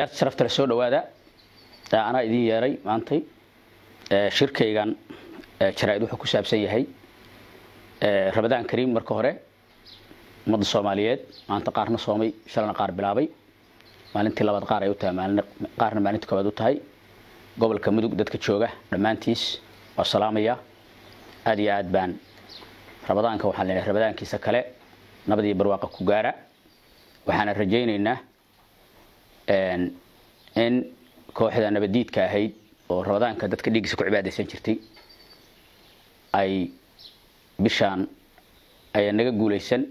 eert sharaftale soo dhawaada anaa idiin yeeray maantay shirkaygan jaraa-id wuxuu ku saabsan yahay ramadaan kariim marka hore ummadda soomaaliyeed maanta qaarna soomay shalana qaar bilaabay maalintii labaad qaar ay u tahay qaarna maalintii koobaad u tahay gobolka mudug dadka jooga dhammaantiis waa salaamaya aada iyo aad baan ramadaanka waxaan leenahay ramadaankiisa kale nabadii barwaaqa ku gaara waxaana rajaynaynaa in kooxda nabadiidka ahayd oo roodaanka dadka dhiiggiisa ku cibaadaysan jirtay ay bishaan ayaa naga guulaysan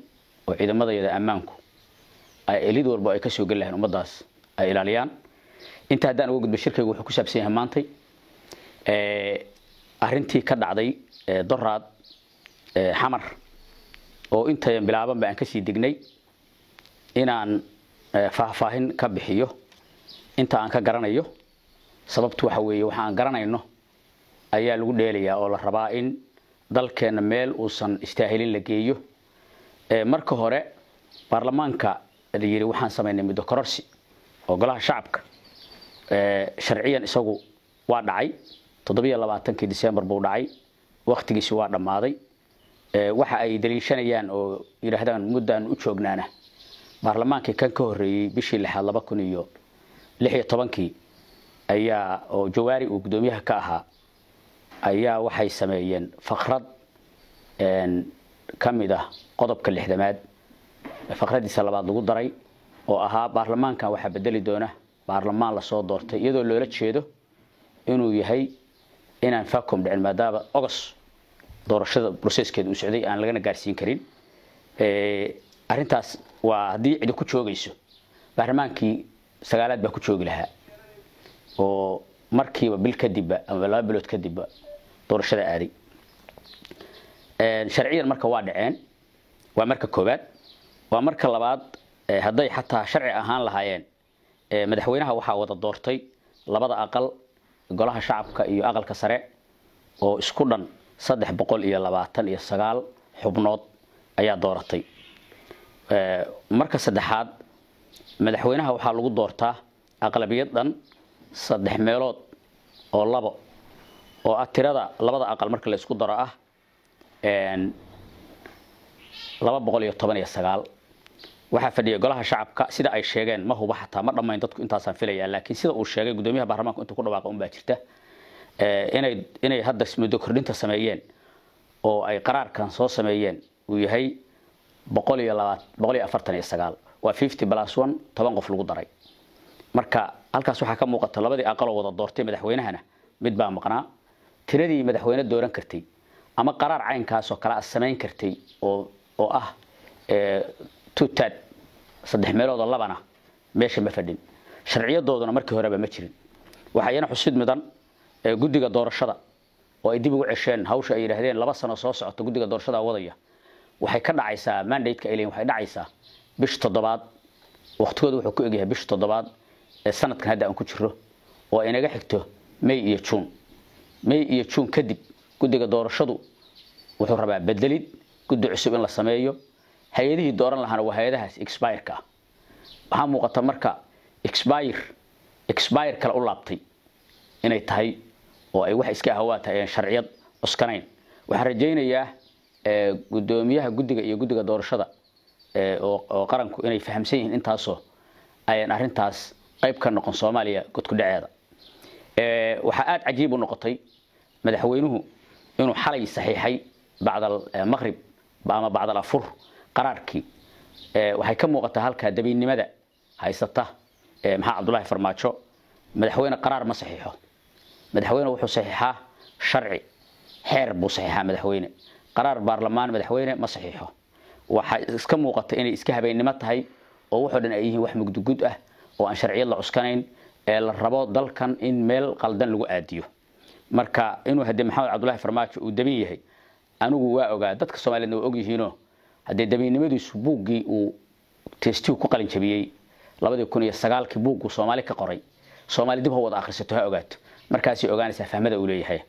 oo ciidamadayada ammaanku ay elid walba ay kasoo geli lahayn ummadaas ay ilaaliyaan inta haddaan uga gudbo shirkaygu wuxuu ku saabsan yahay maantay arintii ka dhacday doraad xamar oo intayan bilaabanba aan kasii degnay inaan faahfaahin ka bixiyo inta aan ka garanayo sababtu waxa weeye waxa garanayno ayaa lagu dheelayaa oo la rabaa in dalkeena meel uusan istaahilin la geeyo marka hore baarlamaanka la yidhi waxaan samaynay muddo kororsi oo golaha shacabka sharciyan isagu waa dhacay toddobiyo labaatankii disembar buu dhacay wakhtigiisi waa dhammaaday waxa ay daliishanayaan oo yidhaahdaan muddaan u joognaana baarlamaankii kan ka horeeyey bishii lixaad laba kun iyo lix iyo tobankii ayaa oo jawaari uu guddoomiyaha ka ahaa ayaa waxay sameeyeen fakrad ka mid ah qodobka lixdamaad fakradiisa labaad lagu daray oo ahaa baarlamaankan waxaa bedeli doona baarlamaan lasoo doortay iyadoo loola jeedo inuu yahay inaan facom dhicin maadaama ogos doorashada broseskeeda uu socday aan lagana gaarsiin karin arintaas waa haddii cidi ku joogayso baarlamaankii sagaalaad baa ku joogi lahaa oo markiiba bil kadibba ama laba bilood kadibba doorashada aaday sharciyan marka waa dhaceen waa marka koobaad waa marka labaad hadday xataa sharci ahaan lahaayeen madaxweynaha waxaa wada doortay labada aqal golaha shacabka iyo aqalka sare oo isku dhan saddex boqol iyo labaatan iyo sagaal xubnood ayaa dooratay Eh, marka saddexaad madaxweynaha waxaa lagu doortaa aqlabiyad dhan saddex meelood oo labo oo ah tirada labada aqal marka la isku daro ah laba boqol iyo toban iyo sagaal waxaa fadhiyay golaha shacabka sida ay sheegeen ma huba xataa ma dhammayn dadku intaasaan filayaa laakiin sida uu sheegay gudoomiyaha baarlamaanku intuu ku dhawaaqa unbaa jirta eh, inay inay hadda muddo kordhinta sameeyeen oo ay qaraarkan soo sameeyeen uu yahay boqol iyo laboqol waa fifty toban qof lagu daray marka halkaas waxaa ka muuqata labadii aqaloo wada doortay madaxweynahana mid baa maqnaa tiradii madaxweyne dooran kartay ama qaraar caynkaasoo kale a ah samayn kartay oo ah tutad saddex meeloodoo labana meesha ma fadhin sharciyadooduna markii horeba ma jirin waxaa iyana xusid midan guddiga doorashada oo ay dib ugu cesheen hawsha ay yidhaahdeen laba sano soo socota guddiga doorashada wadaya waxay ka dhacaysaa mandate-ka ay waxay dhacaysaa bisha toddobaad waqtigooda wuxuu ku egyahay bisha toddobaad ee sanadkan hadda aan ku jiro oo inaga xigto may iyo juun may iyo juun kadib guddiga doorashadu wuxuu rabaa bedelid guddi cusub in la sameeyo hay-adihii dooran lahaana waa hay-adahaas expireka waxaa muuqata marka expir expire kale u laabtay inay tahay oo ay wax iska ahawaa tahay een sharciyad cuskanayn waxaan rajaynayaa gudoomiyaha guddiga iyo guddiga doorashada oo qaranku inay fahamsan yihiin intaasoo ayaan arintaas qayb ka noqon soomaaliya godku waxaa aada cajiib noqotay madaxweynuhu inuu xalay saxiixay bacdal maqrib ama bacdal afur qaraarkii waxay ka muuqataa halkaa dabiinnimada haysata maxaa cabdulahi farmaajo madaxweyne qaraar ma saxiixo madaxweyne wuxuu saxiixaa sharci xeer buu saxiixaa madaxweyne qaraar baarlamaan madaxweyne ma saxiixo waxaa iska muuqata inay iska habeennimo tahay oo wuxuu dhan ay yihiin wax mugdugud ah oo aan sharciyad la cuskanayn ee la rabo dalkan in meel qaldan lagu aadiyo marka inuu haddee maxamed cabdulahi farmaajo uu dabin yahay anigu waa ogaa dadka soomaliyeedna waa ogyihiinoo haddee dabinnimadiisu buuggii uu testihu ku qalinjabiyey labadii kun iyo sagaalkii buuggu soomaali ka qoray soomaali dib ha wada akhrisato ha ogaato markaasay ogaanaysaa fahmada uu leeyahay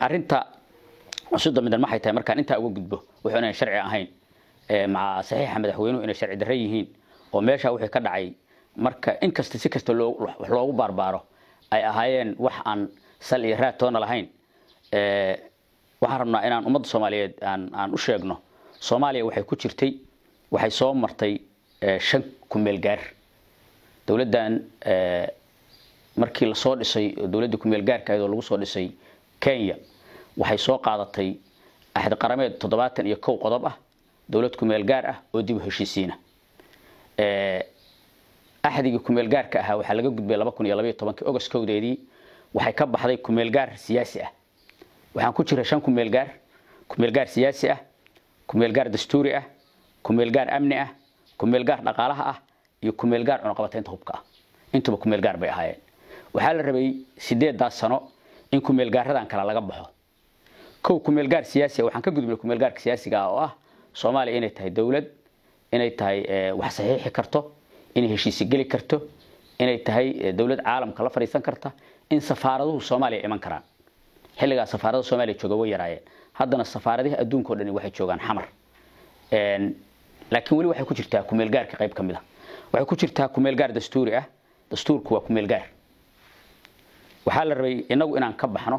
arrinta soddon midan maxay tahay markaan intaa uga gudbo wuxuuna sharci ahayn maca saxiixa madaxweynuhu inay sharci darre yihiin oo meeshaa wixii ka dhacay marka inkasta si kasta loogu baarbaaro ay ahaayeen wax aan sal iyo raad toona lahayn waxaan rabnaa inaan ummadda soomaaliyeed aan u sheegno soomaaliya waxay ku jirtay waxay soo martay shan kumeel dowladdan markii lasoo dhisay oo dowladdii kumeel gaarka lagu soo dhisay kenya waxay soo qaadatay axad qarameed toddobaatan iyo kow qodob ah dowlad kumeel gaar ah oo dib u heshiisiina axdigii kumeel gaarka ahaa waxaa laga gudbay agust kowdeedii waxay ka baxday kumeel siyaasi ah waxaan ku jiray shan kumeel gaar siyaasi ah kumeel dastuuri ah kumeel amni ah kumeel gaar dhaqaalaha ah iyo kumeel gaar hubka ah intuba kumeel bay ahaayeen waxaa la rabay sideedaas sano in kumeelgaaradan kale laga baxo kow kumeelgaar siyaasi waxaan ka gudubnay kumeelgaarka siyaasiga oo ah soomaaliya inay tahay dowlad inay tahay eh, wax saxiixi karto inay heshiisi geli karto inay tahay eh, dowlad caalamka la fadhiisan karta in safaaraduhu soomaaliya iman karaan xilligaa safaarada soomaaliya jooga way yaraayeen haddana safaaradaha adduunka o dhani waxay joogaan xamar laakiin weli waxay ku jirtaa kumeelgaarka qayb ka mid a ah. waxay ku jirtaa kumeelgaar dastuuri ah dastuurku waa kumeelgaar waxaa la rabay inagu inaan ka baxno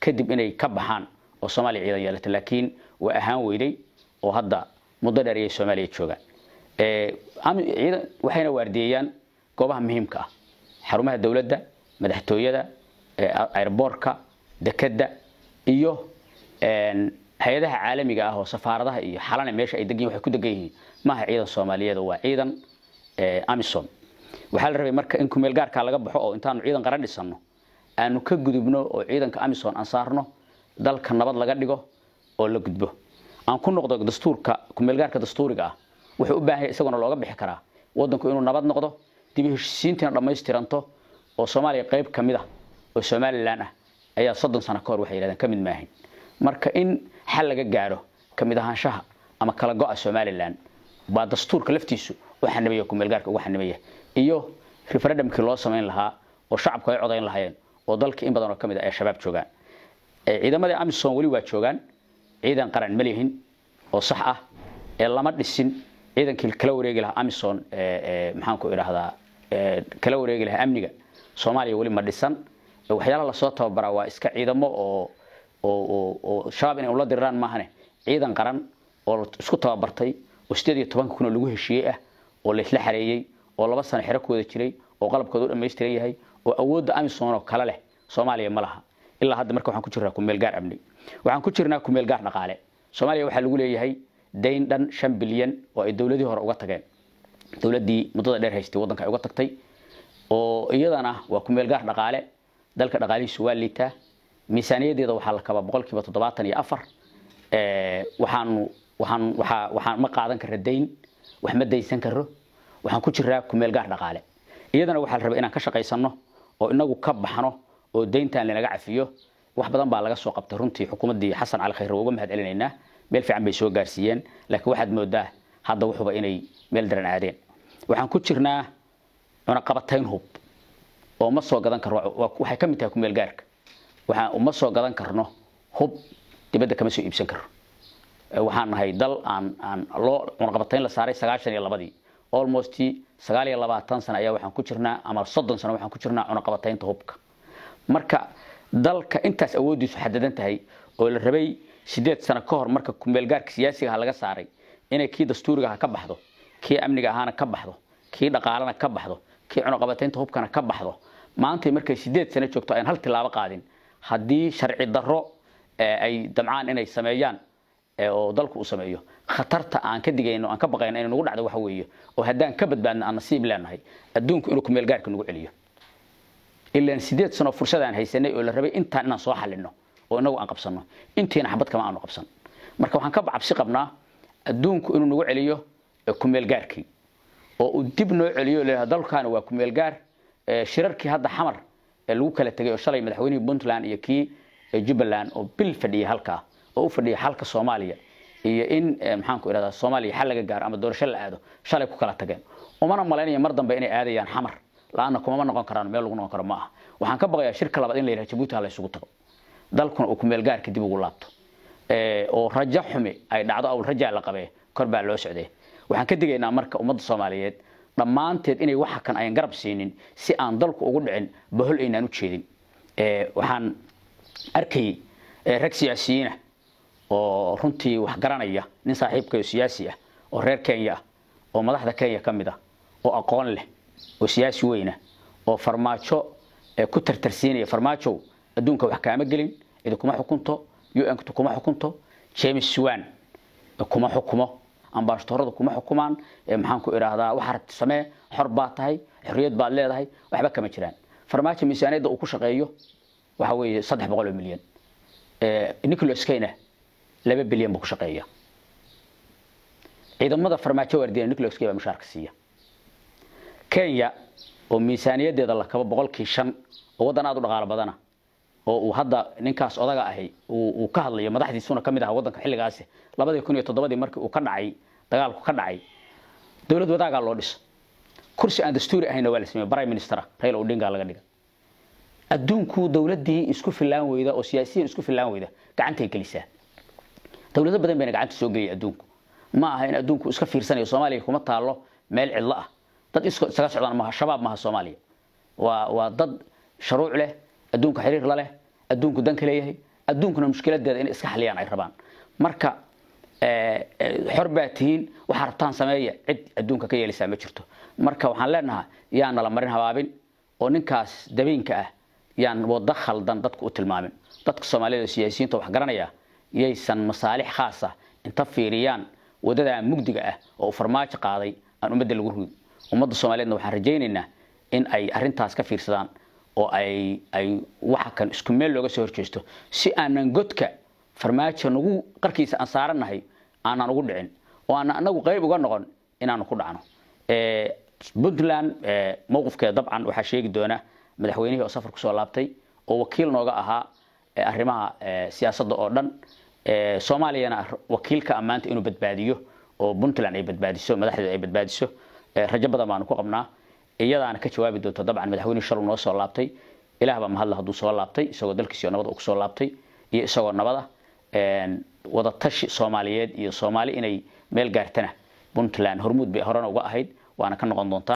kadib inay ka baxaan oo soomaaliya ciidan yeelata laakiin waa ahaan weyday oo hadda muddo dheer ayay soomaaliya joogaan waxayna waardiyeeyaan goobaha muhiimka ah xarumaha dowladda madaxtooyada airboorka dekadda iyo hay-adaha caalamiga ah oo safaaradaha iyo xalana meesha ay degan waxay ku degan yihiin maaha ciidan soomaaliyeed waa ciidan amisom waxaa la rabay marka in ku meel gaarkaa laga baxo oo intaanu ciidan qaran dhisanno aanu ka gudubno oo ciidanka amisom aan saarno dalka nabad laga dhigo oo la gudbo aan ku noqdo dastuurka kumeelgaarka dastuuriga ah wuxuu u baahan yahay isaguna looga bixi karaa wadanku inuu nabad noqdo dib heshiisiintiina dhammaystiranto oo soomaaliya qayb ka mid ah oo somalilan ah ayaa soddon sano kahor waxay yidhahdeen ka mid maahayn marka in xal laga gaadho ka mid ahaanshaha ama kala go-a somalilan baa dastuurka laftiisu u xanimaya kumeelgaarka ugu xanimaya iyo referendumkii loo samayn lahaa oo shacabku ay codayn lahaayeen oo dalka in badan oo kamid ah ay shabaab joogaan ciidamadii amisom weli waa joogaan ciidan qaran ma lihin oo sax ah ee lama dhisin ciidankii kala wareegi lahaa amison maxaanku idhaahdaa kala wareegi lahaa amniga soomaaliya weli ma dhisan waxyaalaha lasoo tababaraa waa iska ciidamo oo oo shabaab inay ula diriraan maahane ciidan qaran oo isku tababartay oo sideed iyo tobanka kun oo lagu heshiiyey ah oo laisla xareeyey oo laba sano xero ku jiray oo qalabkooda dhammaystiran yahay oo awoodda amisom oo kale leh soomaaliya ma laha ilaa hadda marka waxaan ku jirnaa kumeel gaar amni waxaan ku jirnaa kumeel gaar dhaqaale soomaaliya waxaa lagu leeyahay dayn dhan shan bilyan oo ay dowladii hore uga tageen dowladdii muddada dheer haystay waddanka ay uga tagtay oo iyadana waa kumeel gaar dhaqaale dalka dhaqaalihiisu waa liitaa miisaaniyadeeda waxaa la kabaa boqol toddobaatan iyo afar waxaanu waxaan waxaa waxaan ma qaadan karra dayn wax ma daysan karo waxaan ku jiraa kumeel gaar dhaqaale iyadana waxaa la rabaa inaan ka shaqaysano oo inagu ka baxno oo dayntan lanaga cafiyo wax badan baa laga soo qabtay runtii xukuumaddii xasan cali khayre uga mahad celinaynaa meel fiican bay soo gaarsiiyeen laakiin waxaad moodaa hadda wuxuba inay meel daran aadeen waxaan ku jirnaa cunaqabatayn hub oo ma soo gadan karno waxay ka mid tahay kumeel gaarka waxaan uma soo gadan karno hub dibadda kama soo iibsan karno waxaan nahay dal aan aan loo cunaqabatayn la saaray sagaashan iyo labadii almost sagaal iyo sano ayaa waxaan ku jirnaa ama soddon sano waxaan cunaqabataynta hubka marka dalka intaas awoodiisu xadadan tahay oo la rabay sideed sano ka hor marka kumeelgaarka siyaasigaha laga saaray inay kii dastuuriga aha ka baxdo kii amniga ahaana ka baxdo kii dhaqaalana ka baxdo kii cunaqabataynta hubkana ka baxdo maantay markay sideed sano joogto ayan hal tilaabo qaadin haddii sharci darro eh, ay damcaan inay sameeyaan oo dalku uu sameeyo khatarta aan ka digayno aan ka baqayno inay nagu dhacdo waxa weeye oo haddaan ka badbaadno aan nasiib leenahay adduunku inuu kumeel gaarka nagu celiyo ilaan sideed sano fursadaan haysanay oo la rabay intaan inaan soo xalino oo inagu aan qabsano intiina xabad kama aanu qabsan marka waxaan ka bacabsi qabnaa adduunku inuu nagu celiyo kumeel gaarkii oo uu dib noo celiyo leeyahay dalkaana waa kumeel gaar shirarkii hadda xamar ee lagu kala tegay oo shalay madaxweynihii Puntland iyo kii Jubaland oo bil fadhiyay halkaa oo u fadhiya xalka soomaaliya iyo in eh, maxaan ku irahdaa soomaaliya xal laga gaaro ama doorasho la aado shalay ku kala tageen umana malaynaya mar dambe inay aadayaan xamar la-aanna kumama noqon karaan meel lagu noqon karo ma aha waxaan ka baqayaa shirka labaad in la yidhaha jabuuti ha la tago dalkuna uu kumeelgaarka dib ugu laabto eh, oo rajo xumi ay dhacdo awl rajaa la qabee kor baa loo socdee waxaan ka digaynaa marka ummadda soomaaliyeed dhammaanteed inay waxa kan ayan garab siinin si aan dalku ugu dhicin bahol aynaan u jeedin eh, waxaan arkayay rag siyaasiyiinah oo runtii wax garanaya nin saaxiibkayo siyaasi ah oo reer kenya ah oo madaxda kenya ka mid ah oo aqoon leh oo siyaasi weyna ah, oo farmaajo ku tartarsiinaya farmaajow adduunka wax kaama gelin cidi kuma xukunto un kuma xukunto james wan kuma xukumo ambaashatooradu kuma xukumaan maxaan ku waxaa rabti samee xor baad tahay xorriyad baad leedahay waxba kama jiraan farmaajo miisaaniyadda uu ku shaqeeyo waxa weeye saddex boqol oo milyan nicolas kayna laba bilyan buu ku shaqeeya ciidamada farmaajo waardiya nucleoskii baa mushaarka siiya kenya oo miisaaniyaddeeda la kabo boqolkii shan oo waddan aada u dhaqaalo badana oo uu hadda ninkaas odaga ahi uu ka hadlayo madaxdiisuna ka mid aha waddanka xilligaasi labadii kun iyo toddobadii markii uu ka dhacay dagaalku ka dhacay dowlad wadaagaa loo dhisa kursi aan dastuuri ahayna waa la sameeyey prime minister Raila Odinga laga dhiga adduunku dowladii isku filaan weyda oo siyaasiyiin isku filaan weyda gacantay gelisaa dowlado badan bayna gacanta soo gelaya adduunku ma aha in adduunku iska fiirsanayo soomaaliya kuma taalo meel cidlo ah dad isaga socdaan maaha shabaab maaha soomaaliya waa waa dad sharuuc leh adduunka xiriir la leh adduunku dan leeyahay adduunkuna mushkiladeeda inay iska xaliyaan ay rabaan marka eh, xor baa tihiin waxaa rabtaan sameeya cid adduunka ka yeelaysaa ma jirto marka waxaan leenahaa yaa nala marin habaabin oo ninkaas dabiinka ah yaan wado khaldan dadku u tilmaamin dadka soomaalida siyaasiyiinta wax garanaya yaysan masaalix khaas ah inta fiiriyaan wadada mugdiga ah oo farmaajo qaaday aan ummadda lagu rugin ummadda soomaaliyeedna waxaan rajaynaynaa in ay arintaas ka fiirsadaan oo ay ay waxa kan isku meel looga soo horjeesto si aanan godka farmaajo nagu qarkiisa aan saarannahay aanan ugu dhicin oo aanan anagu qayb uga noqon inaanu ku dhacno puntland mowqifkeeda dabcan waxaa sheegi doona madaxweynihii oo safar kusoo laabtay oo wakiil nooga ahaa arrimaha siyaasadda oo dhan soomaaliyana wakiilka ammaanta ah inuu badbaadiyo oo puntland ay badbaadiso madaxdeeda ay badbaadiso rajo badan baanu ku qabnaa iyadaana ka jawaabi doonta dabcan madaxweyne shalu noo soo laabtay ilaahbaa mahadle hadduu soo laabtay isagoo dalkiisiyo nabada ugu soo laabtay iyo isagoo nabada wadatashi soomaaliyeed iyo soomaali inay meel gaartana puntland hormuud bay horena uga ahayd waana ka noqon doontaa